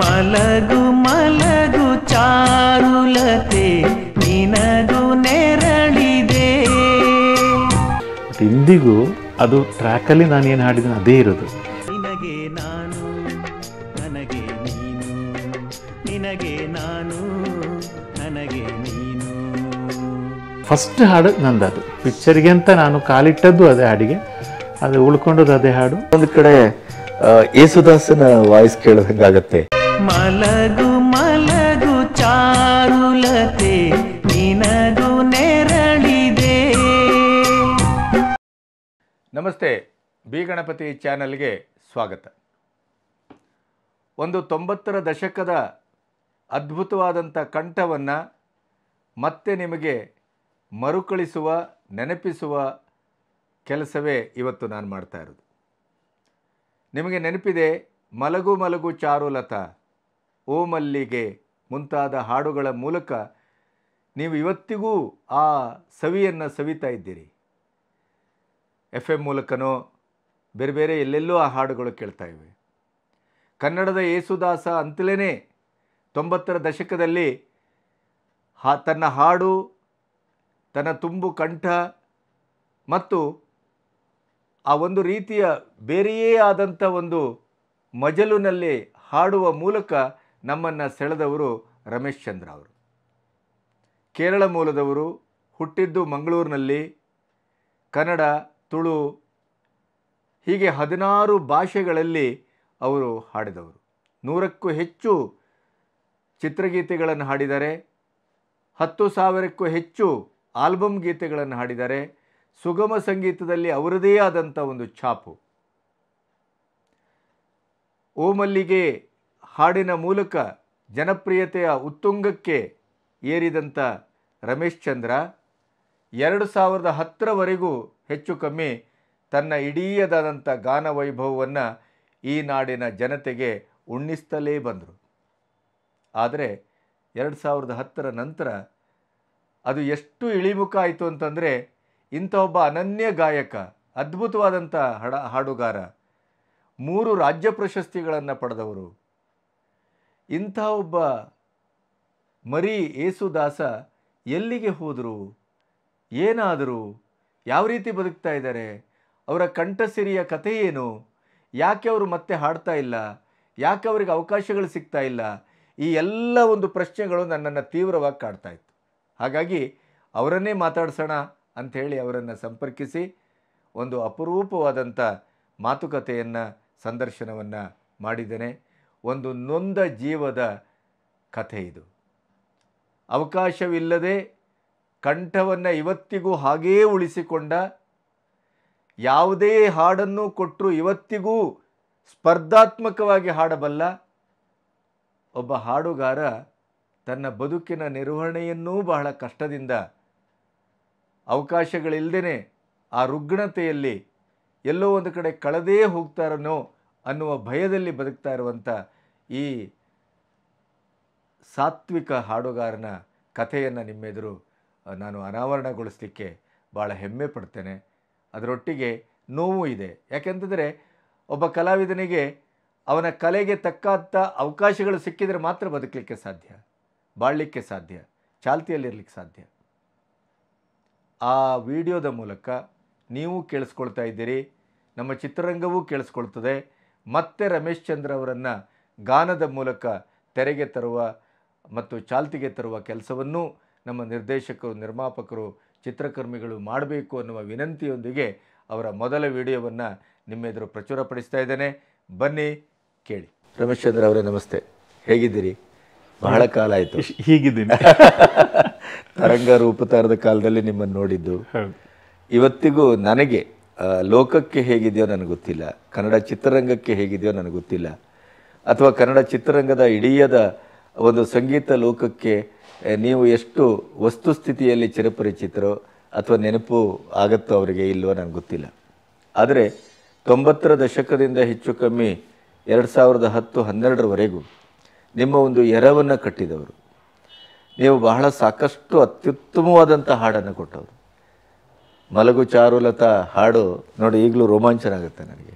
ಮಲಗು ಮಲಗು ಚಾರುಲತೆ ನಿನಗು ನೆರಳಿದೆ ಇಂದಿಗೂ ಅದು ಟ್ರ್ಯಾಕಲ್ಲಿ ನಾನು ಏನು ಹಾಡಿದ್ದೀನಿ ಅದೇ ಇರೋದು ಫಸ್ಟ್ ಹಾಡು ನಂದದು ಪಿಕ್ಚರ್ಗೆ ಅಂತ ನಾನು ಕಾಲಿಟ್ಟದ್ದು ಅದೇ ಹಾಡಿಗೆ ಅದು ಉಳ್ಕೊಂಡದ್ದು ಅದೇ ಹಾಡು ಒಂದು ಕಡೆ ಯೇಸುದಾಸನ ವಾಯ್ಸ್ ಕೇಳೋದಂಗಾಗತ್ತೆ ಮಲಗು ಮಲಗು ಚಾರುಲತೆ ನಿನಗು ನೆರಳಿದೆ ನಮಸ್ತೆ ಬಿ ಗಣಪತಿ ಚಾನೆಲ್ಗೆ ಸ್ವಾಗತ ಒಂದು ತೊಂಬತ್ತರ ದಶಕದ ಅದ್ಭುತವಾದಂಥ ಕಂಠವನ್ನು ಮತ್ತೆ ನಿಮಗೆ ಮರುಕಳಿಸುವ ನೆನಪಿಸುವ ಕೆಲಸವೇ ಇವತ್ತು ನಾನು ಮಾಡ್ತಾ ಇರೋದು ನಿಮಗೆ ನೆನಪಿದೆ ಮಲಗು ಮಲಗು ಚಾರುಲತ ಓ ಮಲ್ಲಿಗೆ ಮುಂತಾದ ಹಾಡುಗಳ ಮೂಲಕ ನೀವು ಇವತ್ತಿಗೂ ಆ ಸವಿಯನ್ನು ಸವಿತಾ ಇದ್ದೀರಿ ಎಫ್ ಎಮ್ ಮೂಲಕನೋ ಬೇರೆ ಬೇರೆ ಎಲ್ಲೆಲ್ಲೋ ಆ ಹಾಡುಗಳು ಕೇಳ್ತಾ ಇವೆ ಕನ್ನಡದ ಯೇಸುದಾಸ ಅಂತಲೇ ತೊಂಬತ್ತರ ದಶಕದಲ್ಲಿ ಹಾ ತನ್ನ ಹಾಡು ತನ್ನ ತುಂಬು ಕಂಠ ಮತ್ತು ಆ ಒಂದು ರೀತಿಯ ಬೇರೆಯೇ ಆದಂಥ ಒಂದು ಮಜಲಿನಲ್ಲಿ ಹಾಡುವ ಮೂಲಕ ನಮ್ಮನ್ನು ಸೆಳೆದವರು ರಮೇಶ್ ಚಂದ್ರ ಅವರು ಕೇರಳ ಮೂಲದವರು ಹುಟ್ಟಿದ್ದು ಮಂಗಳೂರಿನಲ್ಲಿ ಕನ್ನಡ ತುಳು ಹೀಗೆ ಹದಿನಾರು ಭಾಷೆಗಳಲ್ಲಿ ಅವರು ಹಾಡಿದವರು ನೂರಕ್ಕೂ ಹೆಚ್ಚು ಚಿತ್ರಗೀತೆಗಳನ್ನು ಹಾಡಿದ್ದಾರೆ ಹತ್ತು ಸಾವಿರಕ್ಕೂ ಹೆಚ್ಚು ಆಲ್ಬಮ್ ಗೀತೆಗಳನ್ನು ಹಾಡಿದ್ದಾರೆ ಸುಗಮ ಸಂಗೀತದಲ್ಲಿ ಅವರದೇ ಆದಂಥ ಒಂದು ಛಾಪು ಓಮಲ್ಲಿಗೆ ಹಾಡಿನ ಮೂಲಕ ಜನಪ್ರಿಯತೆಯ ಉತ್ತುಂಗಕ್ಕೆ ಏರಿದಂಥ ರಮೇಶ್ ಚಂದ್ರ ಎರಡು ಸಾವಿರದ ಹತ್ತರವರೆಗೂ ಹೆಚ್ಚು ಕಮ್ಮಿ ತನ್ನ ಇಡೀಯದಾದಂಥ ಗಾನ ವೈಭವವನ್ನು ಈ ನಾಡಿನ ಜನತೆಗೆ ಉಣ್ಣಿಸ್ತಲೇ ಬಂದರು ಆದರೆ ಎರಡು ಸಾವಿರದ ಹತ್ತರ ನಂತರ ಅದು ಎಷ್ಟು ಇಳಿಮುಖ ಆಯಿತು ಅಂತಂದರೆ ಇಂಥ ಒಬ್ಬ ಅನನ್ಯ ಗಾಯಕ ಅದ್ಭುತವಾದಂಥ ಹಡ ಹಾಡುಗಾರ ಮೂರು ರಾಜ್ಯ ಪ್ರಶಸ್ತಿಗಳನ್ನು ಪಡೆದವರು ಇಂಥ ಒಬ್ಬ ಮರಿ ಏಸುದಾಸ ಎಲ್ಲಿಗೆ ಹೋದರು ಏನಾದರೂ ಯಾವ ರೀತಿ ಬದುಕ್ತಾ ಇದ್ದಾರೆ ಅವರ ಕಂಠಸಿರಿಯ ಕಥೆ ಏನು ಯಾಕೆ ಅವರು ಮತ್ತೆ ಹಾಡ್ತಾ ಇಲ್ಲ ಯಾಕೆ ಅವರಿಗೆ ಅವಕಾಶಗಳು ಸಿಗ್ತಾ ಇಲ್ಲ ಈ ಎಲ್ಲ ಒಂದು ಪ್ರಶ್ನೆಗಳು ನನ್ನನ್ನು ತೀವ್ರವಾಗಿ ಕಾಡ್ತಾ ಇತ್ತು ಹಾಗಾಗಿ ಅವರನ್ನೇ ಮಾತಾಡಿಸೋಣ ಅಂಥೇಳಿ ಅವರನ್ನು ಸಂಪರ್ಕಿಸಿ ಒಂದು ಅಪರೂಪವಾದಂಥ ಮಾತುಕತೆಯನ್ನು ಸಂದರ್ಶನವನ್ನು ಮಾಡಿದ್ದೇನೆ ಒಂದು ನೊಂದ ಜೀವದ ಕಥೆ ಇದು ಅವಕಾಶವಿಲ್ಲದೆ ಕಂಠವನ್ನು ಇವತ್ತಿಗೂ ಹಾಗೇ ಉಳಿಸಿಕೊಂಡ ಯಾವುದೇ ಹಾಡನ್ನು ಕೊಟ್ಟರೂ ಇವತ್ತಿಗೂ ಸ್ಪರ್ಧಾತ್ಮಕವಾಗಿ ಹಾಡಬಲ್ಲ ಒಬ್ಬ ಹಾಡುಗಾರ ತನ್ನ ಬದುಕಿನ ನಿರ್ವಹಣೆಯನ್ನೂ ಬಹಳ ಕಷ್ಟದಿಂದ ಅವಕಾಶಗಳಿಲ್ಲದೇ ಆ ರುಗ್ಣತೆಯಲ್ಲಿ ಎಲ್ಲೋ ಒಂದು ಕಡೆ ಕಳೆದೇ ಹೋಗ್ತಾರನೋ ಅನ್ನುವ ಭಯದಲ್ಲಿ ಬದುಕ್ತಾ ಇರುವಂಥ ಈ ಸಾತ್ವಿಕ ಹಾಡುಗಾರನ ಕಥೆಯನ್ನು ನಿಮ್ಮೆದುರು ನಾನು ಅನಾವರಣಗೊಳಿಸಲಿಕ್ಕೆ ಭಾಳ ಹೆಮ್ಮೆ ಪಡ್ತೇನೆ ಅದರೊಟ್ಟಿಗೆ ನೋವು ಇದೆ ಯಾಕೆಂತಂದರೆ ಒಬ್ಬ ಕಲಾವಿದನಿಗೆ ಅವನ ಕಲೆಗೆ ತಕ್ಕಂಥ ಅವಕಾಶಗಳು ಸಿಕ್ಕಿದರೆ ಮಾತ್ರ ಬದುಕಲಿಕ್ಕೆ ಸಾಧ್ಯ ಬಾಳಲಿಕ್ಕೆ ಸಾಧ್ಯ ಚಾಲ್ತಿಯಲ್ಲಿರಲಿಕ್ಕೆ ಸಾಧ್ಯ ಆ ವಿಡಿಯೋದ ಮೂಲಕ ನೀವು ಕೇಳಿಸ್ಕೊಳ್ತಾ ಇದ್ದೀರಿ ನಮ್ಮ ಚಿತ್ರರಂಗವೂ ಕೇಳಿಸ್ಕೊಳ್ತದೆ ಮತ್ತೆ ರಮೇಶ್ ಚಂದ್ರ ಅವರನ್ನು ಗಾನದ ಮೂಲಕ ತೆರೆಗೆ ತರುವ ಮತ್ತು ಚಾಲ್ತಿಗೆ ತರುವ ಕೆಲಸವನ್ನು ನಮ್ಮ ನಿರ್ದೇಶಕರು ನಿರ್ಮಾಪಕರು ಚಿತ್ರಕರ್ಮಿಗಳು ಮಾಡಬೇಕು ಅನ್ನುವ ವಿನಂತಿಯೊಂದಿಗೆ ಅವರ ಮೊದಲ ವಿಡಿಯೋವನ್ನು ನಿಮ್ಮೆದುರು ಪ್ರಚುರಪಡಿಸ್ತಾ ಇದ್ದೇನೆ ಬನ್ನಿ ಕೇಳಿ ರಮೇಶ್ ಚಂದ್ರ ಅವರೇ ನಮಸ್ತೆ ಹೇಗಿದ್ದೀರಿ ಬಹಳ ಕಾಲ ಆಯ್ತು ಹೀಗಿದ್ದೀನಿ ತರಂಗ ರೂಪತಾರದ ಕಾಲದಲ್ಲಿ ನಿಮ್ಮನ್ನು ನೋಡಿದ್ದು ಇವತ್ತಿಗೂ ನನಗೆ ಲೋಕಕ್ಕೆ ಹೇಗಿದೆಯೋ ನನಗೆ ಗೊತ್ತಿಲ್ಲ ಕನ್ನಡ ಚಿತ್ರರಂಗಕ್ಕೆ ಹೇಗಿದೆಯೋ ನನಗೆ ಗೊತ್ತಿಲ್ಲ ಅಥವಾ ಕನ್ನಡ ಚಿತ್ರರಂಗದ ಇಡೀಯದ ಒಂದು ಸಂಗೀತ ಲೋಕಕ್ಕೆ ನೀವು ಎಷ್ಟು ವಸ್ತುಸ್ಥಿತಿಯಲ್ಲಿ ಚಿರಪರಿಚಿತರೋ ಅಥವಾ ನೆನಪು ಆಗತ್ತೋ ಅವರಿಗೆ ಇಲ್ಲವೋ ನನಗೆ ಗೊತ್ತಿಲ್ಲ ಆದರೆ ತೊಂಬತ್ತರ ದಶಕದಿಂದ ಹೆಚ್ಚು ಕಮ್ಮಿ ಎರಡು ಸಾವಿರದ ಹತ್ತು ಹನ್ನೆರಡರವರೆಗೂ ನಿಮ್ಮ ಒಂದು ಎರವನ್ನು ಕಟ್ಟಿದವರು ನೀವು ಬಹಳ ಸಾಕಷ್ಟು ಅತ್ಯುತ್ತಮವಾದಂಥ ಹಾಡನ್ನು ಕೊಟ್ಟವರು ಮಲಗು ಚಾರುಲತಾ ಹಾಡು ನೋಡಿ ಈಗಲೂ ರೋಮಾಂಚನ ಆಗುತ್ತೆ ನನಗೆ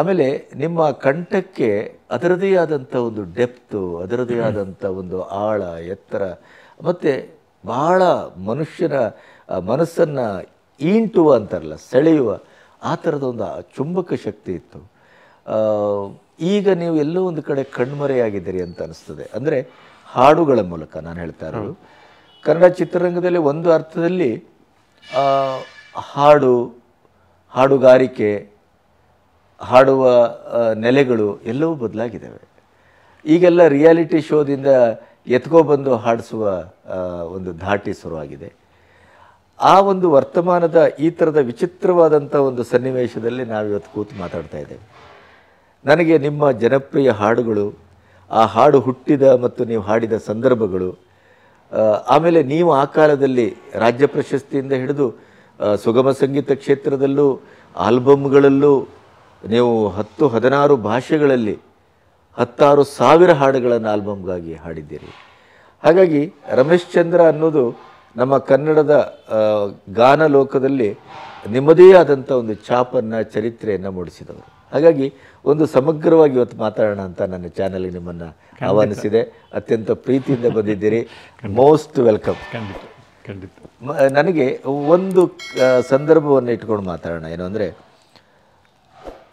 ಆಮೇಲೆ ನಿಮ್ಮ ಕಂಠಕ್ಕೆ ಅದರದೇ ಆದಂಥ ಒಂದು ಡೆಪ್ತು ಅದರದೇ ಆದಂಥ ಒಂದು ಆಳ ಎತ್ತರ ಮತ್ತು ಬಹಳ ಮನುಷ್ಯನ ಮನಸ್ಸನ್ನು ಈಂಟುವ ಅಂತಾರಲ್ಲ ಸೆಳೆಯುವ ಆ ಥರದ ಒಂದು ಚುಂಬಕ ಶಕ್ತಿ ಇತ್ತು ಈಗ ನೀವು ಎಲ್ಲೋ ಒಂದು ಕಡೆ ಕಣ್ಮರೆಯಾಗಿದ್ದೀರಿ ಅಂತ ಅನಿಸ್ತದೆ ಅಂದರೆ ಹಾಡುಗಳ ಮೂಲಕ ನಾನು ಹೇಳ್ತಾ ಇರೋದು ಕನ್ನಡ ಚಿತ್ರರಂಗದಲ್ಲಿ ಒಂದು ಅರ್ಥದಲ್ಲಿ ಹಾಡು ಹಾಡುಗಾರಿಕೆ ಹಾಡುವ ನೆಲೆಗಳು ಎಲ್ಲವೂ ಬದಲಾಗಿದ್ದಾವೆ ಈಗೆಲ್ಲ ರಿಯಾಲಿಟಿ ಶೋದಿಂದ ಎತ್ಕೊಬಂದು ಹಾಡಿಸುವ ಒಂದು ಧಾಟಿ ಶುರುವಾಗಿದೆ ಆ ಒಂದು ವರ್ತಮಾನದ ಈ ಥರದ ವಿಚಿತ್ರವಾದಂಥ ಒಂದು ಸನ್ನಿವೇಶದಲ್ಲಿ ನಾವಿವತ್ತು ಕೂತು ಮಾತಾಡ್ತಾ ಇದ್ದೇವೆ ನನಗೆ ನಿಮ್ಮ ಜನಪ್ರಿಯ ಹಾಡುಗಳು ಆ ಹಾಡು ಹುಟ್ಟಿದ ಮತ್ತು ನೀವು ಹಾಡಿದ ಸಂದರ್ಭಗಳು ಆಮೇಲೆ ನೀವು ಆ ಕಾಲದಲ್ಲಿ ರಾಜ್ಯ ಪ್ರಶಸ್ತಿಯಿಂದ ಹಿಡಿದು ಸುಗಮ ಸಂಗೀತ ಕ್ಷೇತ್ರದಲ್ಲೂ ಆಲ್ಬಮ್ಗಳಲ್ಲೂ ನೀವು ಹತ್ತು ಹದಿನಾರು ಭಾಷೆಗಳಲ್ಲಿ ಹತ್ತಾರು ಸಾವಿರ ಹಾಡುಗಳನ್ನು ಆಲ್ಬಮ್ಗಾಗಿ ಹಾಡಿದ್ದೀರಿ ಹಾಗಾಗಿ ರಮೇಶ್ ಚಂದ್ರ ಅನ್ನೋದು ನಮ್ಮ ಕನ್ನಡದ ಗಾನ ಲೋಕದಲ್ಲಿ ನಿಮ್ಮದೇ ಆದಂಥ ಒಂದು ಛಾಪನ್ನು ಚರಿತ್ರೆಯನ್ನು ಮೂಡಿಸಿದವರು ಹಾಗಾಗಿ ಒಂದು ಸಮಗ್ರವಾಗಿ ಇವತ್ತು ಮಾತಾಡೋಣ ಅಂತ ನನ್ನ ಚಾನಲ್ಗೆ ನಿಮ್ಮನ್ನು ಆಹ್ವಾನಿಸಿದೆ ಅತ್ಯಂತ ಪ್ರೀತಿಯಿಂದ ಬಂದಿದ್ದೀರಿ ಮೋಸ್ಟ್ ವೆಲ್ಕಮ್ ಖಂಡಿತ ಖಂಡಿತ ನನಗೆ ಒಂದು ಸಂದರ್ಭವನ್ನು ಇಟ್ಕೊಂಡು ಮಾತಾಡೋಣ ಏನು ಅಂದರೆ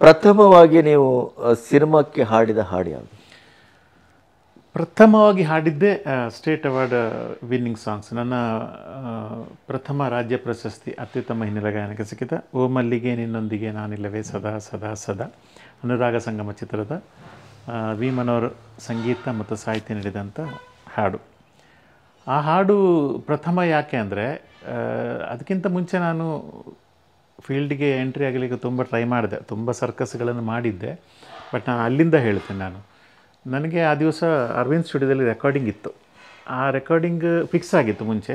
ಪ್ರಥಮವಾಗಿ ನೀವು ಸಿನಿಮಾಕ್ಕೆ ಹಾಡಿದ ಹಾಡು ಯಾವುದು ಪ್ರಥಮವಾಗಿ ಹಾಡಿದ್ದೆ ಸ್ಟೇಟ್ ಅವಾರ್ಡ್ ವಿನ್ನಿಂಗ್ ಸಾಂಗ್ಸ್ ನನ್ನ ಪ್ರಥಮ ರಾಜ್ಯ ಪ್ರಶಸ್ತಿ ಅತ್ಯುತ್ತಮ ಹಿನ್ನೆಲೆ ಗಾಯನಕ್ಕೆ ಸಿಕ್ಕಿದ ಓ ಮಲ್ಲಿಗೆ ನಿನ್ನೊಂದಿಗೆ ನಾನಿಲ್ಲವೇ ಸದಾ ಸದಾ ಸದಾ ಅನುರಾಗ ಸಂಗಮ ಚಿತ್ರದ ವಿ ಮನೋಹರ್ ಸಂಗೀತ ಮತ್ತು ಸಾಹಿತ್ಯ ನೀಡಿದಂಥ ಹಾಡು ಆ ಹಾಡು ಪ್ರಥಮ ಯಾಕೆ ಅಂದರೆ ಅದಕ್ಕಿಂತ ಮುಂಚೆ ನಾನು ಫೀಲ್ಡ್ಗೆ ಎಂಟ್ರಿ ಆಗಲಿಕ್ಕೆ ತುಂಬ ಟ್ರೈ ಮಾಡಿದೆ ತುಂಬ ಸರ್ಕಸ್ಗಳನ್ನು ಮಾಡಿದ್ದೆ ಬಟ್ ನಾನು ಅಲ್ಲಿಂದ ಹೇಳ್ತೇನೆ ನಾನು ನನಗೆ ಆ ದಿವಸ ಅರವಿಂದ್ ಸ್ಟುಡಿಯೋದಲ್ಲಿ ರೆಕಾರ್ಡಿಂಗ್ ಇತ್ತು ಆ ರೆಕಾರ್ಡಿಂಗ್ ಫಿಕ್ಸ್ ಆಗಿತ್ತು ಮುಂಚೆ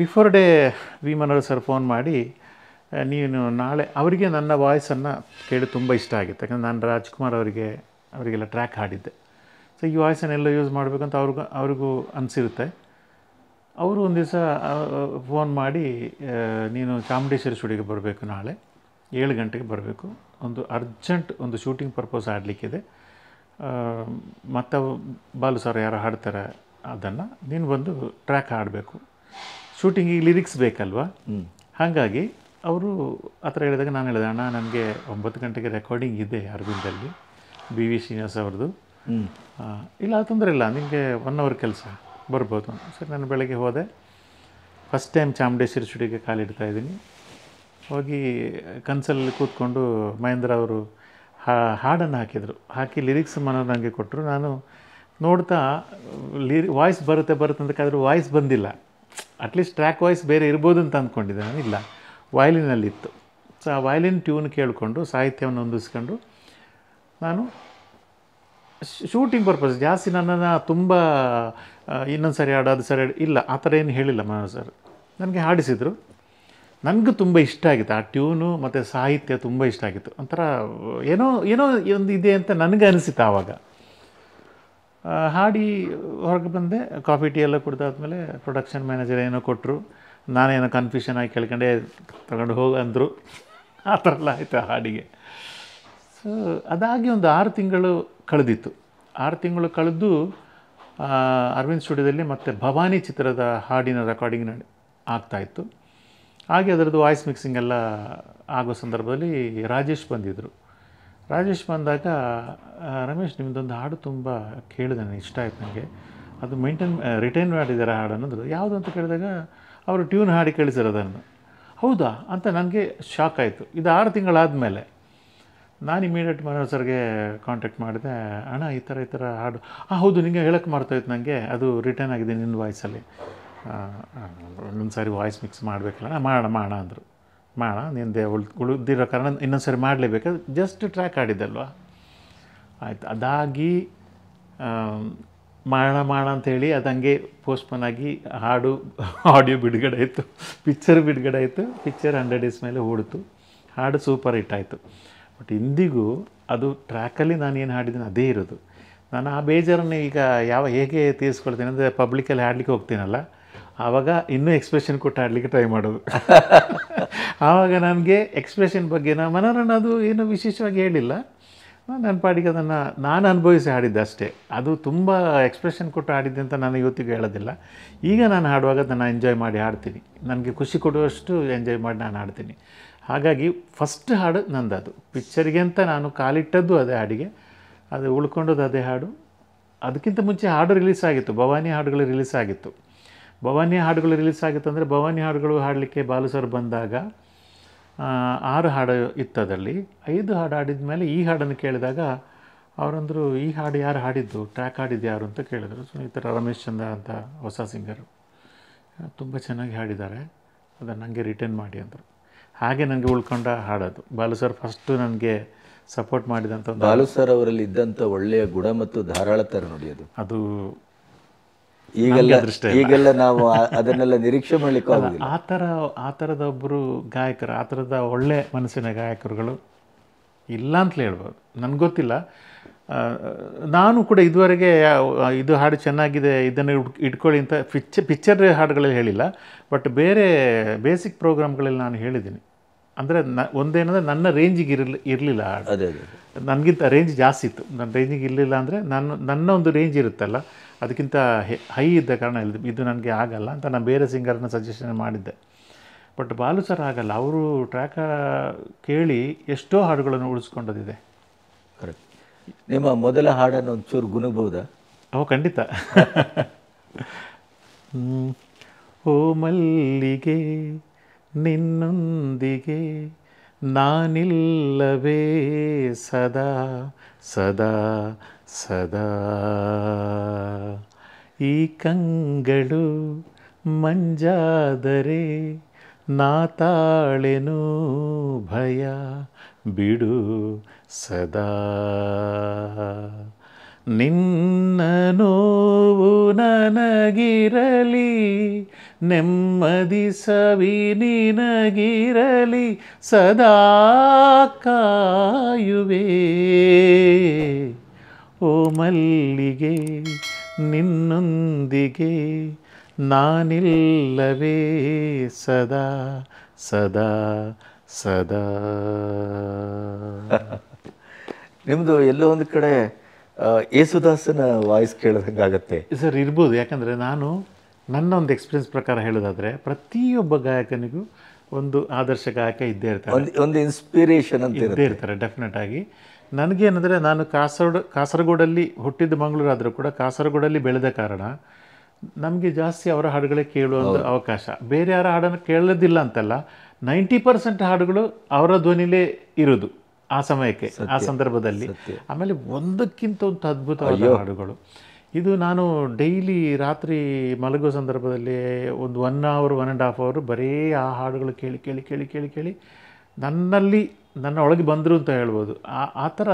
before day V Manohar sir phone ಮಾಡಿ ನೀನು ನಾಳೆ ಅವರಿಗೆ ನನ್ನ ವಾಯ್ಸನ್ನು ಕೇಳಿ ತುಂಬ ಇಷ್ಟ ಆಗಿತ್ತು ಯಾಕಂದರೆ ನಾನು ರಾಜ್ಕುಮಾರ್ ಅವರಿಗೆ ಅವರಿಗೆಲ್ಲ ಟ್ರ್ಯಾಕ್ ಹಾಡಿದ್ದೆ ಸೊ ಈ ವಾಯ್ಸನ್ನೆಲ್ಲ ಯೂಸ್ ಅಂತ ಅವ್ರಿಗೂ ಅವ್ರಿಗೂ ಅನಿಸಿರುತ್ತೆ ಅವರು ಒಂದು ದಿವಸ ಫೋನ್ ಮಾಡಿ ನೀನು ಚಾಮುಂಡೇಶ್ವರಿ ಸ್ಟುಡಿಯೋಗೆ ಬರಬೇಕು ನಾಳೆ ಏಳು ಗಂಟೆಗೆ ಬರಬೇಕು ಒಂದು ಅರ್ಜೆಂಟ್ ಒಂದು ಶೂಟಿಂಗ್ ಪರ್ಪಸ್ ಆಡಲಿಕ್ಕಿದೆ ಮತ್ತು ಬಾಲು ಸರ್ ಯಾರು ಹಾಡ್ತಾರೆ ಅದನ್ನು ನೀನು ಬಂದು ಟ್ರ್ಯಾಕ್ ಹಾಡಬೇಕು ಶೂಟಿಂಗಿಗೆ ಲಿರಿಕ್ಸ್ ಬೇಕಲ್ವಾ ಹಾಗಾಗಿ ಅವರು ಆ ಥರ ಹೇಳಿದಾಗ ನಾನು ಹೇಳಿದೆ ಅಣ್ಣ ನನಗೆ ಒಂಬತ್ತು ಗಂಟೆಗೆ ರೆಕಾರ್ಡಿಂಗ್ ಇದೆ ಅರವಿಂದಲ್ಲಿ ಬಿ ವಿ ಶ್ರೀನಿವಾಸ್ ಅವ್ರದ್ದು ಇಲ್ಲ ತೊಂದರೆ ಇಲ್ಲ ನಿಮಗೆ ಒನ್ ಅವರ್ ಕೆಲಸ ಬರ್ಬೋದು ಸರಿ ನಾನು ಬೆಳಗ್ಗೆ ಹೋದೆ ಫಸ್ಟ್ ಟೈಮ್ ಚಾಮುಂಡೇಶ್ವರಿ ಸ್ಟುಡಿಯೋಗೆ ಕಾಲಿಡ್ತಾ ಇದ್ದೀನಿ ಹೋಗಿ ಕನ್ಸಲ್ಲಿ ಕೂತ್ಕೊಂಡು ಮಹೇಂದ್ರ ಅವರು ಹಾ ಹಾಡನ್ನು ಹಾಕಿದರು ಹಾಕಿ ಲಿರಿಕ್ಸ್ ಮನೋ ನನಗೆ ಕೊಟ್ಟರು ನಾನು ನೋಡ್ತಾ ಲಿರಿ ವಾಯ್ಸ್ ಬರುತ್ತೆ ಬರುತ್ತೆ ಅಂತಕ್ಕಾದರೂ ವಾಯ್ಸ್ ಬಂದಿಲ್ಲ ಅಟ್ಲೀಸ್ಟ್ ಟ್ರ್ಯಾಕ್ ವಾಯ್ಸ್ ಬೇರೆ ಇರ್ಬೋದು ಅಂತ ಅಂದ್ಕೊಂಡಿದ್ದೆ ನಾನು ಇಲ್ಲ ವಯಲಿನಲ್ಲಿತ್ತು ಸೊ ಆ ವಯಲಿನ್ ಟ್ಯೂನ್ ಕೇಳಿಕೊಂಡು ಸಾಹಿತ್ಯವನ್ನು ಹೊಂದಿಸ್ಕೊಂಡು ನಾನು ಶೂಟಿಂಗ್ ಪರ್ಪಸ್ ಜಾಸ್ತಿ ನನ್ನನ್ನು ತುಂಬ ಇನ್ನೊಂದು ಸರಿ ಹಾಡು ಅದು ಸರಿ ಇಲ್ಲ ಆ ಥರ ಏನು ಹೇಳಿಲ್ಲ ಮನೋಜ್ ಸರ್ ನನಗೆ ಹಾಡಿಸಿದರು ನನಗೂ ತುಂಬ ಇಷ್ಟ ಆಗಿತ್ತು ಆ ಟ್ಯೂನು ಮತ್ತು ಸಾಹಿತ್ಯ ತುಂಬ ಇಷ್ಟ ಆಗಿತ್ತು ಒಂಥರ ಏನೋ ಏನೋ ಒಂದು ಇದೆ ಅಂತ ನನಗೆ ಅನಿಸಿತ್ತು ಆವಾಗ ಹಾಡಿ ಹೊರಗೆ ಬಂದೆ ಕಾಫಿ ಟೀ ಎಲ್ಲ ಕುಡ್ದಾದ್ಮೇಲೆ ಪ್ರೊಡಕ್ಷನ್ ಮ್ಯಾನೇಜರ್ ಏನೋ ಕೊಟ್ಟರು ನಾನೇನೋ ಕನ್ಫ್ಯೂಷನ್ ಆಗಿ ಕೇಳ್ಕೊಂಡೆ ತಗೊಂಡು ಹೋಗಿ ಅಂದರು ಆ ಥರ ಎಲ್ಲ ಆಯಿತು ಆ ಹಾಡಿಗೆ ಸೊ ಅದಾಗಿ ಒಂದು ಆರು ತಿಂಗಳು ಕಳೆದಿತ್ತು ಆರು ತಿಂಗಳು ಕಳೆದು ಅರವಿಂದ್ ಸ್ಟುಡಿಯೋದಲ್ಲಿ ಮತ್ತು ಭವಾನಿ ಚಿತ್ರದ ಹಾಡಿನ ರೆಕಾರ್ಡಿಂಗ್ ಆಗ್ತಾಯಿತ್ತು ಹಾಗೆ ಅದರದ್ದು ವಾಯ್ಸ್ ಮಿಕ್ಸಿಂಗ್ ಎಲ್ಲ ಆಗೋ ಸಂದರ್ಭದಲ್ಲಿ ರಾಜೇಶ್ ಬಂದಿದ್ದರು ರಾಜೇಶ್ ಬಂದಾಗ ರಮೇಶ್ ನಿಮ್ಮದೊಂದು ಹಾಡು ತುಂಬ ಕೇಳಿದೆ ನನಗೆ ಇಷ್ಟ ಆಯ್ತು ನನಗೆ ಅದು ಮೇಂಟೈನ್ ರಿಟೈನ್ ಮಾಡಿದ್ದಾರೆ ಹಾಡು ಅನ್ನೋದು ಯಾವುದು ಅಂತ ಕೇಳಿದಾಗ ಅವರು ಟ್ಯೂನ್ ಹಾಡಿ ಕೇಳಿದ್ರು ಅದನ್ನು ಹೌದಾ ಅಂತ ನನಗೆ ಶಾಕ್ ಆಯಿತು ಇದು ಆರು ತಿಂಗಳಾದಮೇಲೆ ನಾನು ಇಮಿಡಿಯೇಟ್ ಮನೋಹರ್ ಸರ್ಗೆ ಕಾಂಟ್ಯಾಕ್ಟ್ ಮಾಡಿದೆ ಅಣ್ಣ ಈ ಥರ ಈ ಥರ ಹಾಡು ಹಾಂ ಹೌದು ನಿಮಗೆ ಹೇಳಕ್ಕೆ ಮಾಡ್ತಾಯಿತ್ತು ನನಗೆ ಅದು ರಿಟರ್ನ್ ಆಗಿದೆ ನಿನ್ನ ವಾಯ್ಸಲ್ಲಿ ಇನ್ನೊಂದು ಸಾರಿ ವಾಯ್ಸ್ ಮಿಕ್ಸ್ ಮಾಡಬೇಕಲ್ಲ ಮಾಡೋಣ ಮಾಡೋಣ ಅಂದರು ಮಾಡೋಣ ನಿಂದೆ ಉಳ್ ಉಳಿದಿರೋ ಕಾರಣ ಇನ್ನೊಂದು ಸಾರಿ ಮಾಡಲೇಬೇಕಾದ್ರೆ ಜಸ್ಟ್ ಟ್ರ್ಯಾಕ್ ಆಡಿದ್ದಲ್ವಾ ಆಯಿತು ಅದಾಗಿ ಮಾಡೋಣ ಮಾಡೋಣ ಅಂಥೇಳಿ ಅದು ಹಂಗೆ ಪೋಸ್ಟ್ಪೋನ್ ಆಗಿ ಹಾಡು ಆಡಿಯೋ ಬಿಡುಗಡೆ ಆಯಿತು ಪಿಕ್ಚರ್ ಬಿಡುಗಡೆ ಆಯಿತು ಪಿಕ್ಚರ್ ಹಂಡ್ರೆಡ್ ಡೇಸ್ ಮೇಲೆ ಓಡಿತು ಹಾಡು ಸೂಪರ್ ಹಿಟ್ ಆಯಿತು ಬಟ್ ಇಂದಿಗೂ ಅದು ಟ್ರ್ಯಾಕಲ್ಲಿ ನಾನು ಏನು ಹಾಡಿದ್ದೀನಿ ಅದೇ ಇರೋದು ನಾನು ಆ ಬೇಜಾರನ್ನು ಈಗ ಯಾವ ಹೇಗೆ ತೀರಿಸ್ಕೊಳ್ತೀನಿ ಅಂದರೆ ಪಬ್ಲಿಕಲ್ಲಿ ಹಾಡಲಿಕ್ಕೆ ಹೋಗ್ತೀನಲ್ಲ ಆವಾಗ ಇನ್ನೂ ಎಕ್ಸ್ಪ್ರೆಷನ್ ಕೊಟ್ಟು ಆಡಲಿಕ್ಕೆ ಟ್ರೈ ಮಾಡೋದು ಆವಾಗ ನನಗೆ ಎಕ್ಸ್ಪ್ರೆಷನ್ ಬಗ್ಗೆ ನಾ ಮನೋರಣ್ಣ ಅದು ಏನು ವಿಶೇಷವಾಗಿ ಹೇಳಿಲ್ಲ ನನ್ನ ಪಾಡಿಗೆ ಅದನ್ನು ನಾನು ಅನುಭವಿಸಿ ಹಾಡಿದ್ದೆ ಅಷ್ಟೇ ಅದು ತುಂಬ ಎಕ್ಸ್ಪ್ರೆಷನ್ ಕೊಟ್ಟು ಹಾಡಿದ್ದೆ ಅಂತ ನಾನು ಇವತ್ತಿಗೂ ಹೇಳೋದಿಲ್ಲ ಈಗ ನಾನು ಹಾಡುವಾಗ ಅದನ್ನು ಎಂಜಾಯ್ ಮಾಡಿ ಹಾಡ್ತೀನಿ ನನಗೆ ಖುಷಿ ಕೊಡುವಷ್ಟು ಎಂಜಾಯ್ ಮಾಡಿ ನಾನು ಹಾಡ್ತೀನಿ ಹಾಗಾಗಿ ಫಸ್ಟ್ ಹಾಡು ನಂದದು ಪಿಕ್ಚರಿಗೆ ಅಂತ ನಾನು ಕಾಲಿಟ್ಟದ್ದು ಅದೇ ಹಾಡಿಗೆ ಅದು ಉಳ್ಕೊಂಡದ್ದು ಅದೇ ಹಾಡು ಅದಕ್ಕಿಂತ ಮುಂಚೆ ಹಾಡು ರಿಲೀಸ್ ಆಗಿತ್ತು ಭವಾನಿ ಹಾಡುಗಳು ರಿಲೀಸ್ ಆಗಿತ್ತು ಭವಾನಿ ಹಾಡುಗಳು ರಿಲೀಸ್ ಆಗಿತ್ತು ಅಂದರೆ ಭವಾನಿ ಹಾಡುಗಳು ಹಾಡಲಿಕ್ಕೆ ಬಾಲು ಸರ್ ಬಂದಾಗ ಆರು ಹಾಡು ಇತ್ತದಲ್ಲಿ ಐದು ಹಾಡು ಹಾಡಿದ ಮೇಲೆ ಈ ಹಾಡನ್ನು ಕೇಳಿದಾಗ ಅವರಂದರು ಈ ಹಾಡು ಯಾರು ಹಾಡಿದ್ದು ಟ್ರ್ಯಾಕ್ ಹಾಡಿದ್ದು ಯಾರು ಅಂತ ಕೇಳಿದರು ಸೊ ಈ ಥರ ರಮೇಶ್ ಚಂದ್ರ ಅಂತ ಹೊಸ ಸಿಂಗರು ತುಂಬ ಚೆನ್ನಾಗಿ ಹಾಡಿದ್ದಾರೆ ಅದನ್ನು ನನಗೆ ರಿಟರ್ನ್ ಮಾಡಿ ಅಂದರು ಹಾಗೆ ನನಗೆ ಉಳ್ಕೊಂಡ ಹಾಡೋದು ಬಾಲು ಸರ್ ಫಸ್ಟು ನನಗೆ ಸಪೋರ್ಟ್ ಮಾಡಿದಂಥ ಬಾಲು ಸರ್ ಅವರಲ್ಲಿ ಇದ್ದಂಥ ಒಳ್ಳೆಯ ಗುಣ ಮತ್ತು ಧಾರಾಳ ಥರ ನೋಡಿ ಅದು ಅದು ಈಗೆಲ್ಲ ಈಗೆಲ್ಲ ನಾವು ಅದನ್ನೆಲ್ಲ ನಿರೀಕ್ಷೆ ಮಾಡಲಿಕ್ಕೆ ಆಗೋದಿಲ್ಲ ಆ ಥರ ಆ ಥರದ ಒಬ್ಬರು ಗಾಯಕರು ಆ ಥರದ ಒಳ್ಳೆ ಮನಸ್ಸಿನ ಗಾಯಕರುಗಳು ಇಲ್ಲ ಅಂತ ಹೇಳ್ಬೋದು ನನಗೆ ಗೊತ್ತಿಲ್ಲ ನಾನು ಕೂಡ ಇದುವರೆಗೆ ಇದು ಹಾಡು ಚೆನ್ನಾಗಿದೆ ಇದನ್ನು ಇಟ್ಕೊಳ್ಳಿ ಅಂತ ಪಿಚ್ಚರ್ ಹಾಡುಗಳಲ್ಲಿ ಹೇಳಿಲ್ಲ ಬಟ್ ಬೇರೆ ಬೇಸಿಕ್ ಪ್ರೋಗ್ರಾಮ್ಗಳಲ್ಲಿ ನಾನು ಹೇಳಿದ್ದೀನಿ ಅಂದರೆ ನ ಒಂದೇನಂದರೆ ನನ್ನ ರೇಂಜಿಗೆ ಇರಲಿ ಇರಲಿಲ್ಲ ಹಾಡು ಅದೇ ಅದೇ ನನಗಿಂತ ರೇಂಜ್ ಜಾಸ್ತಿ ಇತ್ತು ನನ್ನ ರೇಂಜಿಗೆ ಇರಲಿಲ್ಲ ಅಂದರೆ ನನ್ನ ನನ್ನ ಒಂದು ರೇಂಜ್ ಇರುತ್ತಲ್ಲ ಅದಕ್ಕಿಂತ ಹೈ ಇದ್ದ ಕಾರಣ ಇದು ನನಗೆ ಆಗಲ್ಲ ಅಂತ ನಾನು ಬೇರೆ ಸಿಂಗರ್ನ ಸಜೆಷನ್ ಮಾಡಿದ್ದೆ ಬಟ್ ಬಾಲು ಸರ್ ಆಗಲ್ಲ ಅವರು ಟ್ರ್ಯಾಕ ಕೇಳಿ ಎಷ್ಟೋ ಹಾಡುಗಳನ್ನು ಉಳಿಸ್ಕೊಂಡದಿದೆ ಕರೆಕ್ಟ್ ನಿಮ್ಮ ಮೊದಲ ಹಾಡನ್ನು ಒಂಚೂರು ಗುಣಬಹುದಾ ಓ ಖಂಡಿತ ಓ ಮಲ್ಲಿಗೆ ನಿನ್ನೊಂದಿಗೆ ನಾನಿಲ್ಲವೇ ಸದಾ ಸದಾ ಸದಾ ಈ ಕಂಗಳು ಮಂಜಾದರೆ ನಾತಾಳೆನೂ ಭಯ ಬಿಡು ಸದಾ ನಿನ್ನ ನೋವು ನನಗಿರಲಿ ನೆಮ್ಮದಿ ಸವಿ ನಿನಗಿರಲಿ ಸದಾ ಕಾಯುವೆ ಓ ಮಲ್ಲಿಗೆ ನಿನ್ನೊಂದಿಗೆ ನಾನಿಲ್ಲವೇ ಸದಾ ಸದಾ ಸದಾ ನಿಮ್ಮದು ಎಲ್ಲೋ ಒಂದು ಕಡೆ ಯೇಸುದಾಸನ ವಾಯ್ಸ್ ಕೇಳಿದಂಗಾಗತ್ತೆ ಸರ್ ಇರ್ಬೋದು ಯಾಕಂದರೆ ನಾನು ನನ್ನ ಒಂದು ಎಕ್ಸ್ಪೀರಿಯನ್ಸ್ ಪ್ರಕಾರ ಹೇಳೋದಾದರೆ ಪ್ರತಿಯೊಬ್ಬ ಗಾಯಕನಿಗೂ ಒಂದು ಆದರ್ಶ ಗಾಯಕ ಇದ್ದೇ ಇರ್ತಾರೆ ಒಂದು ಇನ್ಸ್ಪಿರೇಷನ್ ಅಂತ ಇದ್ದೇ ಇರ್ತಾರೆ ಡೆಫಿನೆಟ್ ಆಗಿ ನನಗೇನೆಂದರೆ ನಾನು ಕಾಸರಗೋಡು ಕಾಸರಗೋಡಲ್ಲಿ ಹುಟ್ಟಿದ್ದ ಮಂಗಳೂರು ಆದರೂ ಕೂಡ ಕಾಸರಗೋಡಲ್ಲಿ ಬೆಳೆದ ಕಾರಣ ನಮಗೆ ಜಾಸ್ತಿ ಅವರ ಹಾಡುಗಳೇ ಕೇಳುವ ಒಂದು ಅವಕಾಶ ಬೇರೆ ಯಾರ ಹಾಡನ್ನು ಕೇಳೋದಿಲ್ಲ ಅಂತಲ್ಲ ನೈಂಟಿ ಪರ್ಸೆಂಟ್ ಹಾಡುಗಳು ಅವರ ಧ್ವನಿಲೇ ಇರೋದು ಆ ಸಮಯಕ್ಕೆ ಆ ಸಂದರ್ಭದಲ್ಲಿ ಆಮೇಲೆ ಒಂದಕ್ಕಿಂತ ಒಂದು ಅದ್ಭುತವಾದ ಹಾಡುಗಳು ಇದು ನಾನು ಡೈಲಿ ರಾತ್ರಿ ಮಲಗೋ ಸಂದರ್ಭದಲ್ಲಿ ಒಂದು one hour one and half ಅವರು ಬರೀ ಆ ಹಾಡುಗಳು ಕೇಳಿ ಕೇಳಿ ಕೇಳಿ ಕೇಳಿ ಕೇಳಿ ನನ್ನಲ್ಲಿ ನನ್ನ ಒಳಗೆ ಬಂದರು ಅಂತ ಹೇಳ್ಬೋದು ಆ ಆ ಥರ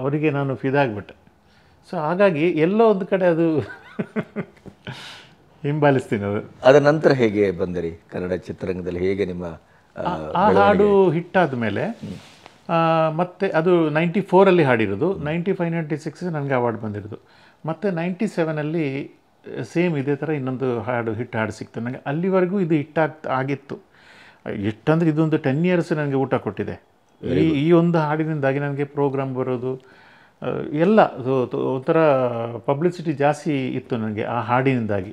ಅವರಿಗೆ ನಾನು ಫಿದಾಗ್ಬಿಟ್ಟೆ ಸೊ ಹಾಗಾಗಿ ಎಲ್ಲೋ ಒಂದು ಕಡೆ ಅದು ಹಿಂಬಾಲಿಸ್ತೀನಿ ಅದು ಅದರ ನಂತರ ಹೇಗೆ ಬಂದಿರಿ ಕನ್ನಡ ಚಿತ್ರರಂಗದಲ್ಲಿ ಹೇಗೆ ನಿಮ್ಮ ಆ ಹಾಡು ಹಿಟ್ಟಾದ ಮೇಲೆ ಮತ್ತೆ ಅದು ನೈಂಟಿ ಫೋರಲ್ಲಿ ಹಾಡಿರೋದು ನೈಂಟಿ ಫೈವ್ ನೈಂಟಿ ಸಿಕ್ಸ್ ನನಗೆ ಅವಾರ್ಡ್ ಬಂದಿರೋದು ಮತ್ತು ನೈಂಟಿ ಸೆವೆನಲ್ಲಿ ಸೇಮ್ ಇದೇ ಥರ ಇನ್ನೊಂದು ಹಾಡು ಹಿಟ್ ಹಾಡು ಸಿಕ್ತು ನನಗೆ ಅಲ್ಲಿವರೆಗೂ ಇದು ಹಿಟ್ಟಾಗ ಆಗಿತ್ತು ಎಷ್ಟಂದರೆ ಇದೊಂದು ಟೆನ್ ಇಯರ್ಸ್ ನನಗೆ ಊಟ ಕೊಟ್ಟಿದೆ ಈ ಈ ಒಂದು ಹಾಡಿನಿಂದಾಗಿ ನನಗೆ ಪ್ರೋಗ್ರಾಮ್ ಬರೋದು ಎಲ್ಲ ಒಂಥರ ಪಬ್ಲಿಸಿಟಿ ಜಾಸ್ತಿ ಇತ್ತು ನನಗೆ ಆ ಹಾಡಿನಿಂದಾಗಿ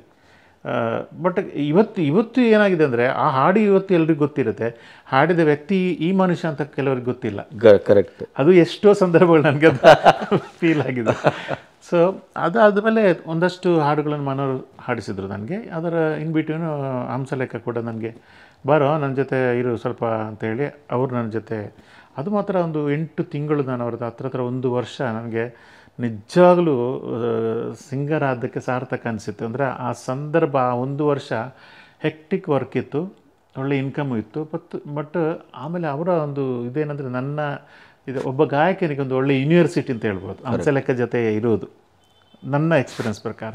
ಬಟ್ ಇವತ್ತು ಇವತ್ತು ಏನಾಗಿದೆ ಅಂದರೆ ಆ ಹಾಡು ಇವತ್ತು ಎಲ್ರಿಗೂ ಗೊತ್ತಿರುತ್ತೆ ಹಾಡಿದ ವ್ಯಕ್ತಿ ಈ ಮನುಷ್ಯ ಅಂತ ಕೆಲವರಿಗೆ ಗೊತ್ತಿಲ್ಲ ಕರೆಕ್ಟ್ ಅದು ಎಷ್ಟೋ ಸಂದರ್ಭಗಳು ನನಗೆ ಫೀಲ್ ಆಗಿದೆ ಸೊ ಆದಮೇಲೆ ಒಂದಷ್ಟು ಹಾಡುಗಳನ್ನು ಮನೋರು ಹಾಡಿಸಿದ್ರು ನನಗೆ ಅದರ ಇನ್ ಬಿಟ್ವೀನು ಹಂಸಲೇಖ ಕೂಡ ನನಗೆ ಬರೋ ನನ್ನ ಜೊತೆ ಇರು ಸ್ವಲ್ಪ ಅಂತೇಳಿ ಅವರು ನನ್ನ ಜೊತೆ ಅದು ಮಾತ್ರ ಒಂದು ಎಂಟು ತಿಂಗಳು ನಾನು ಅವ್ರದ್ದು ಹತ್ರ ಹತ್ರ ಒಂದು ವರ್ಷ ನನಗೆ ನಿಜವಾಗಲೂ ಸಿಂಗರ್ ಆದಕ್ಕೆ ಸಾರ್ಥಕ ಅನಿಸಿತ್ತು ಅಂದರೆ ಆ ಸಂದರ್ಭ ಆ ಒಂದು ವರ್ಷ ಹೆಕ್ಟಿಕ್ ವರ್ಕ್ ಇತ್ತು ಒಳ್ಳೆ ಇನ್ಕಮ್ ಇತ್ತು ಬಟ್ ಬಟ್ ಆಮೇಲೆ ಅವರ ಒಂದು ಇದೇನಂದರೆ ನನ್ನ ಇದು ಒಬ್ಬ ಗಾಯಕನಿಗೆ ಒಂದು ಒಳ್ಳೆ ಯೂನಿವರ್ಸಿಟಿ ಅಂತ ಹೇಳ್ಬೋದು ಅಂಸಲೆಕ್ಕ ಜೊತೆ ಇರೋದು ನನ್ನ ಎಕ್ಸ್ಪೀರಿಯೆನ್ಸ್ ಪ್ರಕಾರ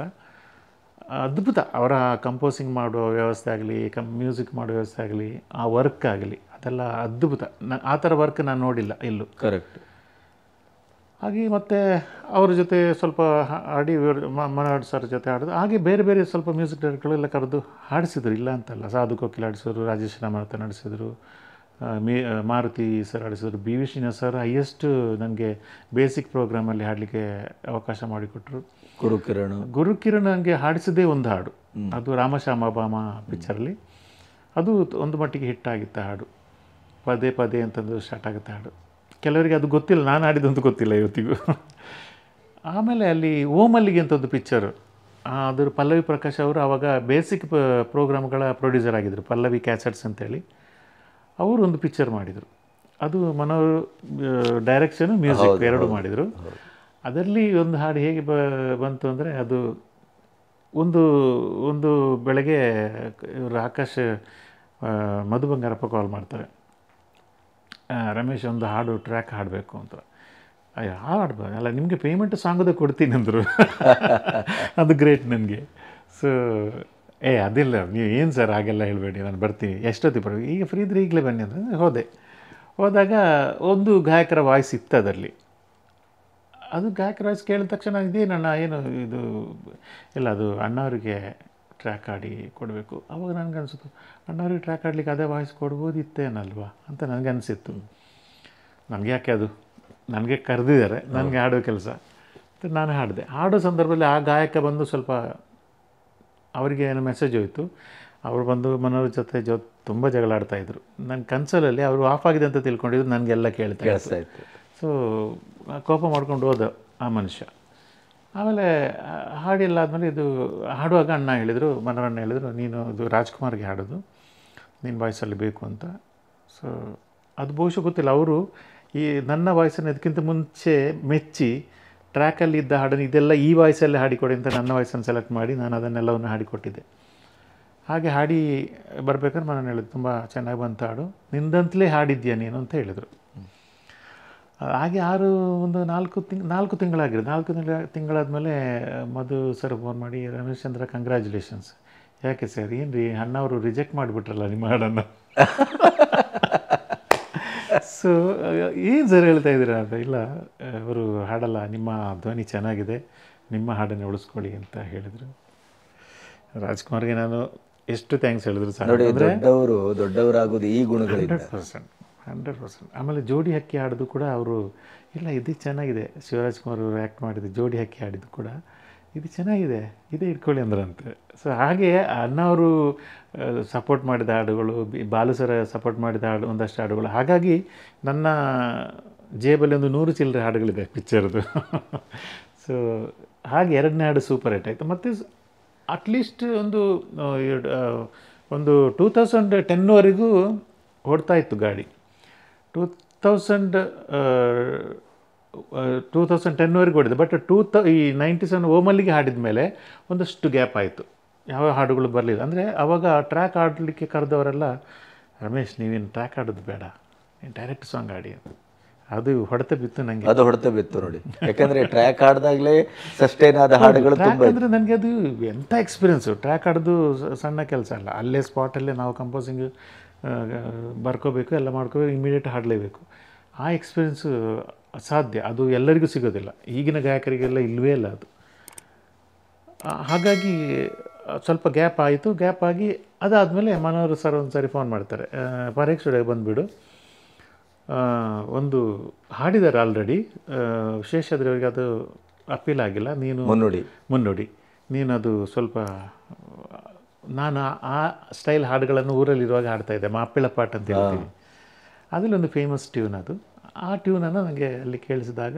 ಅದ್ಭುತ ಅವರ ಕಂಪೋಸಿಂಗ್ ಮಾಡುವ ವ್ಯವಸ್ಥೆ ಆಗಲಿ ಕಂ ಮ್ಯೂಸಿಕ್ ಮಾಡೋ ವ್ಯವಸ್ಥೆ ಆಗಲಿ ಆ ವರ್ಕ್ ಆಗಲಿ ಅದೆಲ್ಲ ಅದ್ಭುತ ನ ಆ ಥರ ವರ್ಕ್ ನಾನು ನೋಡಿಲ್ಲ ಇಲ್ಲೂ ಕರೆಕ್ಟ್ ಹಾಗೆ ಮತ್ತು ಅವ್ರ ಜೊತೆ ಸ್ವಲ್ಪ ಆಡಿ ಮನೋಹರ್ ಸರ್ ಜೊತೆ ಆಡೋದು ಹಾಗೆ ಬೇರೆ ಬೇರೆ ಸ್ವಲ್ಪ ಮ್ಯೂಸಿಕ್ ಎಲ್ಲ ಕರೆದು ಹಾಡಿಸಿದ್ರು ಇಲ್ಲ ಅಂತಲ್ಲ ಸಾಧು ಕೋಕಿಲ್ ಆಡಿಸಿದ್ರು ರಾಜೇಶ್ ರಾಮನಾಥನ್ ನಡೆಸಿದ್ರು ಮೇ ಮಾರುತಿ ಸರ್ ಆಡಿಸಿದ್ರು B V Srinath sir highest ನನಗೆ ಬೇಸಿಕ್ ಪ್ರೋಗ್ರಾಮಲ್ಲಿ ಹಾಡಲಿಕ್ಕೆ ಅವಕಾಶ ಮಾಡಿಕೊಟ್ರು ಗುರುಕಿರಣ್ ಗುರುಕಿರಣ್ ನನಗೆ ಹಾಡಿಸಿದ್ದೇ ಒಂದು ಹಾಡು ಅದು ರಾಮಶ್ಯಾಮ ಬಾಮ ಪಿಕ್ಚರಲ್ಲಿ ಅದು ಒಂದು ಮಟ್ಟಿಗೆ ಹಿಟ್ಟಾಗಿತ್ತು ಹಾಡು ಪದೇ ಪದೇ ಅಂತಂದು ಸ್ಟಾರ್ಟ್ ಆಗುತ್ತೆ ಹಾಡು ಕೆಲವರಿಗೆ ಅದು ಗೊತ್ತಿಲ್ಲ ನಾನು ಆಡಿದಂತೂ ಗೊತ್ತಿಲ್ಲ ಇವತ್ತಿಗೂ ಆಮೇಲೆ ಅಲ್ಲಿ ಓಮಲ್ಲಿಗೆ ಅಂತ ಒಂದು ಪಿಕ್ಚರು ಅದರ ಪಲ್ಲವಿ ಪ್ರಕಾಶ್ ಅವರು ಆವಾಗ ಬೇಸಿಕ್ ಪ ಪ್ರೋಗ್ರಾಮ್ಗಳ ಪ್ರೊಡ್ಯೂಸರ್ ಆಗಿದ್ದರು ಪಲ್ಲವಿ ಕ್ಯಾಸೆಟ್ಸ್ ಅಂತೇಳಿ ಅವರು ಒಂದು ಪಿಕ್ಚರ್ ಮಾಡಿದರು ಅದು ಮನೋ ಡೈರೆಕ್ಷನು ಮ್ಯೂಸಿಕ್ ಎರಡು ಮಾಡಿದರು ಅದರಲ್ಲಿ ಒಂದು ಹಾಡು ಹೇಗೆ ಬ ಬಂತು ಅಂದರೆ ಅದು ಒಂದು ಒಂದು ಬೆಳಗ್ಗೆ ಇವರು ಆಕಾಶ್ ಮಧು ಬಂಗಾರಪ್ಪ ಕಾಲ್ ಮಾಡ್ತಾರೆ ರಮೇಶ್ ಒಂದು ಹಾಡು ಟ್ರ್ಯಾಕ್ ಹಾಡಬೇಕು ಅಂತ ಅಯ್ಯೋ ಹಾಡು ಅಲ್ಲ ನಿಮಗೆ ಪೇಮೆಂಟ್ ಸಾಂಗದ ಕೊಡ್ತೀನಿ ಅದು ಗ್ರೇಟ್ ನನಗೆ ಸೊ ಏ ಅದಿಲ್ಲ ನೀವು ಏನು ಸರ್ ಹಾಗೆಲ್ಲ ಹೇಳಬೇಡಿ ನಾನು ಬರ್ತೀನಿ ಎಷ್ಟೊತ್ತಿ ಬರ್ಬೇಕು ಈಗ ಫ್ರೀ ಇದ್ರೆ ಈಗಲೇ ಬನ್ನಿ ಅಂದರೆ ಹೋದೆ ಹೋದಾಗ ಒಂದು ಗಾಯಕರ ವಾಯ್ಸ್ ಇತ್ತು ಅದರಲ್ಲಿ ಅದು ಗಾಯಕರ ವಾಯ್ಸ್ ಕೇಳಿದ ತಕ್ಷಣ ನನ್ನ ಏನು ಇದು ಇಲ್ಲ ಅದು ಅಣ್ಣವರಿಗೆ ಟ್ರ್ಯಾಕ್ ಆಡಿ ಕೊಡಬೇಕು ಆವಾಗ ನನಗನ್ಸುತ್ತೆ ಅಣ್ಣವ್ರಿಗೆ ಟ್ರ್ಯಾಕ್ ಆಡಲಿಕ್ಕೆ ಅದೇ ವಾಯ್ಸ್ ಕೊಡ್ಬೋದಿತ್ತೇನಲ್ವಾ ಅಂತ ನನಗೆ ಅನಿಸಿತ್ತು ನನಗೆ ಯಾಕೆ ಅದು ನನಗೆ ಕರೆದಿದ್ದಾರೆ ನನಗೆ ಹಾಡೋ ಕೆಲಸ ನಾನು ಹಾಡಿದೆ ಹಾಡೋ ಸಂದರ್ಭದಲ್ಲಿ ಆ ಗಾಯಕ ಬಂದು ಸ್ವಲ್ಪ ಅವರಿಗೆ ಏನೋ ಮೆಸೇಜ್ ಹೋಯಿತು ಅವರು ಬಂದು ಮನೋರ ಜೊತೆ ಜೊ ತುಂಬ ಜಗಳಾಡ್ತಾಯಿದ್ರು ನನ್ನ ಕನ್ಸಲಲ್ಲಿ ಅವರು ಆಫ್ ಆಗಿದೆ ಅಂತ ತಿಳ್ಕೊಂಡಿದ್ದು ನನಗೆಲ್ಲ ಕೇಳ್ತಾ ಸೊ ಕೋಪ ಮಾಡ್ಕೊಂಡು ಹೋದ ಆ ಮನುಷ್ಯ ಆಮೇಲೆ ಹಾಡಿಲ್ಲ ಆದಮೇಲೆ ಇದು ಹಾಡುವಾಗ ಅಣ್ಣ ಹೇಳಿದರು ಮನರಣ್ಣ ಹೇಳಿದರು ನೀನು ಇದು ರಾಜ್ಕುಮಾರ್ಗೆ ಹಾಡೋದು ನಿನ್ನ ವಾಯ್ಸಲ್ಲಿ ಬೇಕು ಅಂತ ಸೊ ಅದು ಬಹುಶಃ ಗೊತ್ತಿಲ್ಲ ಅವರು ಈ ನನ್ನ ವಾಯ್ಸನ್ನು ಇದಕ್ಕಿಂತ ಮುಂಚೆ ಮೆಚ್ಚಿ ಟ್ರ್ಯಾಕಲ್ಲಿ ಇದ್ದ ಹಾಡನ್ನು ಇದೆಲ್ಲ ಈ ವಾಯ್ಸಲ್ಲೇ ಹಾಡಿಕೊಡಿ ಅಂತ ನನ್ನ ವಾಯ್ಸನ್ನು ಸೆಲೆಕ್ಟ್ ಮಾಡಿ ನಾನು ಅದನ್ನೆಲ್ಲವನ್ನು ಹಾಡಿಕೊಟ್ಟಿದ್ದೆ ಹಾಗೆ ಹಾಡಿ ಬರ್ಬೇಕಾದ್ರೆ ಮನೋರಣ್ಣ ಹೇಳಿದ್ರು ತುಂಬ ಚೆನ್ನಾಗಿ ಬಂತ ಹಾಡು ನಿಂದಂತಲೇ ಹಾಡಿದ್ಯಾ ನೀನು ಅಂತ ಹೇಳಿದರು ಹಾಗೆ ಆರು ಒಂದು ನಾಲ್ಕು ತಿಂಗ್ ನಾಲ್ಕು ತಿಂಗಳಾಗಿದೆ ನಾಲ್ಕು ತಿಂಗಳ ತಿಂಗಳಾದಮೇಲೆ ಮಧು ಸರ್ ಫೋನ್ ಮಾಡಿ ರಮೇಶ್ ಚಂದ್ರ ಕಂಗ್ರ್ಯಾಚುಲೇಷನ್ಸ್ ಯಾಕೆ ಸರ್ ಏನು ರೀ ಅಣ್ಣವರು ರಿಜೆಕ್ಟ್ ಮಾಡಿಬಿಟ್ರಲ್ಲ ನಿಮ್ಮ ಹಾಡನ್ನು ಸೊ ಏನು ಸರ್ ಹೇಳ್ತಾ ಇದ್ದೀರಾ ಅಂತ ಇಲ್ಲ ಅವರು ಹಾಡಲ್ಲ ನಿಮ್ಮ ಧ್ವನಿ ಚೆನ್ನಾಗಿದೆ ನಿಮ್ಮ ಹಾಡನ್ನು ಉಳಿಸ್ಕೊಳ್ಳಿ ಅಂತ ಹೇಳಿದರು ರಾಜ್ಕುಮಾರ್ಗೆ ನಾನು ಎಷ್ಟು ಥ್ಯಾಂಕ್ಸ್ ಹೇಳಿದ್ರು ಸರ್ ದೊಡ್ಡವರು ದೊಡ್ಡವರಾಗೋದು ಈ ಗುಣಗಳಿಂದ ಹಂಡ್ರೆಡ್ ಪರ್ಸೆಂಟ್ ಆಮೇಲೆ ಜೋಡಿ ಹಕ್ಕಿ ಹಾಡಿದ್ದು ಕೂಡ ಅವರು ಇಲ್ಲ ಇದು ಚೆನ್ನಾಗಿದೆ ಶಿವರಾಜ್ ಕುಮಾರ್ ಅವರು ಆ್ಯಕ್ಟ್ ಮಾಡಿದ್ದು ಜೋಡಿ ಹಕ್ಕಿ ಆಡಿದ್ದು ಕೂಡ ಇದು ಚೆನ್ನಾಗಿದೆ ಇದೇ ಇಟ್ಕೊಳ್ಳಿ ಅಂದ್ರಂತೆ ಸೊ ಹಾಗೆ ಅಣ್ಣ ಅವರು ಸಪೋರ್ಟ್ ಮಾಡಿದ ಹಾಡುಗಳು ಬಾಲು ಸರ ಸಪೋರ್ಟ್ ಮಾಡಿದ ಹಾಡು ಒಂದಷ್ಟು ಹಾಡುಗಳು ಹಾಗಾಗಿ ನನ್ನ ಜೇಬಲ್ಲಿ ಒಂದು ನೂರು ಚಿಲ್ಲರೆ ಹಾಡುಗಳಿದೆ ಪಿಕ್ಚರ್ದು ಸೊ ಹಾಗೆ ಎರಡನೇ ಹಾಡು ಸೂಪರ್ ಹಿಟ್ ಆಯಿತು ಮತ್ತು ಅಟ್ಲೀಸ್ಟ್ ಒಂದು ಒಂದು ಟೂ ತೌಸಂಡ್ ಟೆನ್ವರೆಗೂ ಓಡ್ತಾ ಇತ್ತು ಗಾಡಿ ತೌಸಂಡ್ ಟೂ ತೌಸಂಡ್ ಟೆನ್ವರೆಗೂ ಹೊಡಿದೆ ಬಟ್ ಟೂ ತ ಈ ನೈಂಟಿ ಸೆವೆನ್ ಓಮಲ್ಲಿಗೆ ಹಾಡಿದ ಮೇಲೆ ಒಂದಷ್ಟು ಗ್ಯಾಪ್ ಆಯಿತು ಯಾವ ಹಾಡುಗಳು ಬರಲಿಲ್ಲ ಅಂದರೆ ಆವಾಗ ಟ್ರ್ಯಾಕ್ ಆಡಲಿಕ್ಕೆ ಕರೆದವರೆಲ್ಲ ರಮೇಶ್ ನೀವೇನು ಟ್ರ್ಯಾಕ್ ಆಡೋದು ಬೇಡ ನೀನು ಡೈರೆಕ್ಟ್ ಸಾಂಗ್ ಆಡಿ ಅದು ಹೊಡೆತ ಬಿತ್ತು ನನಗೆ ಅದು ಹೊಡೆತ ಬಿತ್ತು ನೋಡಿ ಯಾಕಂದರೆ ಟ್ರ್ಯಾಕ್ ಆಡಿದಾಗಲೇ ಸಸ್ಟೈನ್ ಆದ ಹಾಡುಗಳು ಅಂದರೆ ನನಗೆ ಅದು ಎಂಥ ಎಕ್ಸ್ಪೀರಿಯನ್ಸು ಟ್ರ್ಯಾಕ್ ಆಡೋದು ಸಣ್ಣ ಕೆಲಸ ಅಲ್ಲ ಅಲ್ಲೇ ಸ್ಪಾಟಲ್ಲೇ ನಾವು ಕಂಪೋಸಿಂಗ್ ಬರ್ಕೋಬೇಕು ಎಲ್ಲ ಮಾಡ್ಕೋಬೇಕು ಇಮಿಡಿಯೇಟ್ ಹಾಡಲೇಬೇಕು ಆ ಎಕ್ಸ್ಪೀರಿಯನ್ಸು ಅಸಾಧ್ಯ ಅದು ಎಲ್ಲರಿಗೂ ಸಿಗೋದಿಲ್ಲ ಈಗಿನ ಗಾಯಕರಿಗೆಲ್ಲ ಇಲ್ಲವೇ ಇಲ್ಲ ಅದು ಹಾಗಾಗಿ ಸ್ವಲ್ಪ ಗ್ಯಾಪ್ ಆಯಿತು ಗ್ಯಾಪ್ ಆಗಿ ಅದಾದಮೇಲೆ ಮನೋರು ಸರ್ ಒಂದು ಸಾರಿ ಫೋನ್ ಮಾಡ್ತಾರೆ ಪರೀಕ್ಷೆ ಬಂದುಬಿಡು ಒಂದು ಹಾಡಿದ್ದಾರೆ ಆಲ್ರೆಡಿ ಆದರೆ ಅವರಿಗೆ ಅದು ಅಪೀಲ್ ಆಗಿಲ್ಲ ನೀನು ಮುನ್ನುಡಿ ಮುನ್ನುಡಿ ನೀನು ಅದು ಸ್ವಲ್ಪ ನಾನು ಆ ಸ್ಟೈಲ್ ಹಾಡುಗಳನ್ನು ಊರಲ್ಲಿರುವಾಗ ಹಾಡ್ತಾಯಿದ್ದೆ ಮಾಪಿಳ ಪಾಟ್ ಅಂತ ಹೇಳ್ತೀವಿ ಒಂದು ಫೇಮಸ್ ಟ್ಯೂನ್ ಅದು ಆ ಟ್ಯೂನನ್ನು ನನಗೆ ಅಲ್ಲಿ ಕೇಳಿಸಿದಾಗ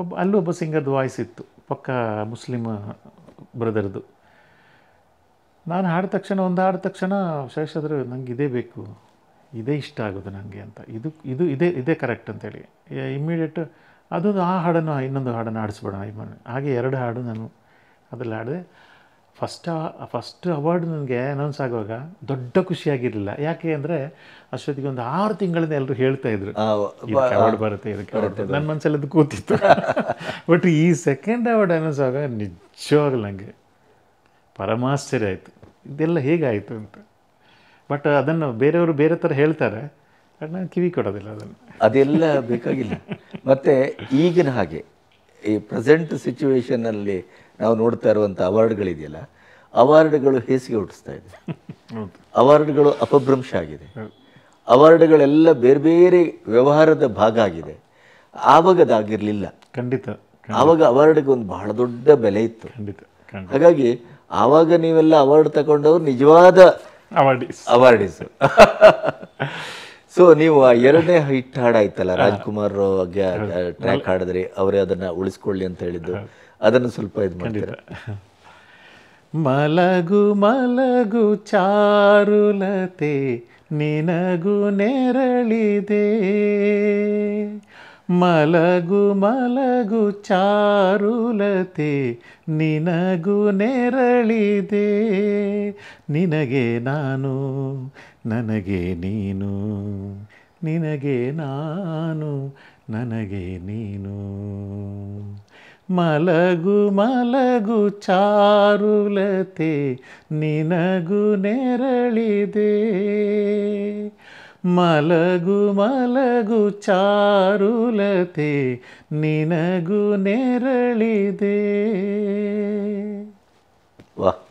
ಒಬ್ಬ ಅಲ್ಲೂ ಒಬ್ಬ ಸಿಂಗರ್ದು ವಾಯ್ಸ್ ಇತ್ತು ಪಕ್ಕ ಮುಸ್ಲಿಮ್ ಬ್ರದರ್ದು ನಾನು ಹಾಡಿದ ತಕ್ಷಣ ಒಂದು ಹಾಡಿದ ತಕ್ಷಣ ಶೇಷಾದ್ರೆ ನನಗೆ ಇದೇ ಬೇಕು ಇದೇ ಇಷ್ಟ ಆಗೋದು ನನಗೆ ಅಂತ ಇದು ಇದು ಇದೇ ಇದೇ ಕರೆಕ್ಟ್ ಅಂತೇಳಿ ಇಮ್ಮಿಡಿಯೇಟ್ ಅದೊಂದು ಆ ಹಾಡನ್ನು ಇನ್ನೊಂದು ಹಾಡನ್ನು ಆಡಿಸ್ಬಿಡೋಣ ಹಾಗೆ ಎರಡು ಹಾಡು ನಾನು ಅದರಲ್ಲಿ ಹಾಡಿದೆ ಫಸ್ಟ್ ಫಸ್ಟ್ ಅವಾರ್ಡ್ ನನಗೆ ಅನೌನ್ಸ್ ಆಗುವಾಗ ದೊಡ್ಡ ಖುಷಿಯಾಗಿರಲಿಲ್ಲ ಯಾಕೆ ಅಂದರೆ ಅಷ್ಟೊತ್ತಿಗೆ ಒಂದು ಆರು ತಿಂಗಳಿಂದ ಎಲ್ಲರೂ ಹೇಳ್ತಾ ಇದ್ರು ಅವಾರ್ಡ್ ಬರುತ್ತೆ ನನ್ನ ಮನಸ್ಸಲ್ಲಿ ಅದು ಕೂತಿತ್ತು ಬಟ್ ಈ ಸೆಕೆಂಡ್ ಅವಾರ್ಡ್ ಅನೌನ್ಸ್ ಆಗುವಾಗ ನಿಜವಾಗ್ಲೂ ನನಗೆ ಪರಮಾಶ್ಚರ್ಯ ಆಯಿತು ಇದೆಲ್ಲ ಹೇಗಾಯಿತು ಅಂತ ಬಟ್ ಅದನ್ನು ಬೇರೆಯವರು ಬೇರೆ ಥರ ಹೇಳ್ತಾರೆ ಬಟ್ ನಾನು ಕಿವಿ ಕೊಡೋದಿಲ್ಲ ಅದನ್ನು ಅದೆಲ್ಲ ಬೇಕಾಗಿಲ್ಲ ಮತ್ತು ಈಗಿನ ಹಾಗೆ ಈ ಪ್ರೆಸೆಂಟ್ ಸಿಚುವೇಶನಲ್ಲಿ ನಾವು ನೋಡ್ತಾ ಇರುವಂಥ ಅವಾರ್ಡ್ಗಳಿದೆಯಲ್ಲ ಅವಾರ್ಡ್ಗಳು ಹೇಸಿಗೆ ಹುಟ್ಟಿಸ್ತಾ ಇದೆ ಅವಾರ್ಡ್ಗಳು ಅಪಭ್ರಂಶ ಆಗಿದೆ ಅವಾರ್ಡ್ಗಳೆಲ್ಲ ಬೇರೆ ಬೇರೆ ವ್ಯವಹಾರದ ಭಾಗ ಆಗಿದೆ ಆವಾಗ ಅದಾಗಿರಲಿಲ್ಲ ಖಂಡಿತ ಆವಾಗ ಅವಾರ್ಡ್ಗೆ ಒಂದು ಬಹಳ ದೊಡ್ಡ ಬೆಲೆ ಇತ್ತು ಹಾಗಾಗಿ ಆವಾಗ ನೀವೆಲ್ಲ ಅವಾರ್ಡ್ ತಗೊಂಡವ್ರು ನಿಜವಾದ ಅವಾರ್ಡಿಸ್ ಅವಾರ್ಡಿಸ್ ಸೊ ನೀವು ಆ ಎರಡನೇ ಹಿಟ್ ಹಾಡಾಯ್ತಲ್ಲ ರಾಜ್ಕುಮಾರ್ ಟ್ರ್ಯಾಕ್ ಹಾಡಿದ್ರಿ ಅವರೇ ಅದನ್ನ ಉಳಿಸ್ಕೊಳ್ಳಿ ಅಂತ ಹೇಳಿದ್ದು ಅದನ್ನು ಸ್ವಲ್ಪ ಇದು ಮಾಡಿದ್ರೆ ಮಲಗು ಮಲಗು ಚಾರುಲತೆ ನಿನಗು ನೆರಳಿದೆ ಮಲಗು ಮಲಗು ಚಾರುಲತೆ ನಿನಗು ನೆರಳಿದೆ ನಿನಗೆ ನಾನು ನನಗೆ ನೀನು ನಿನಗೆ ನಾನು ನನಗೆ ನೀನು ಮಲಗು ಮಲಗು ಚಾರುಲತೆ ನಿನಗು ನೆರಳಿದೆ ಮಲಗು ಮಲಗು ಚಾರುಲತೆ ನಿನಗು ನೆರಳಿದೆ ದೇ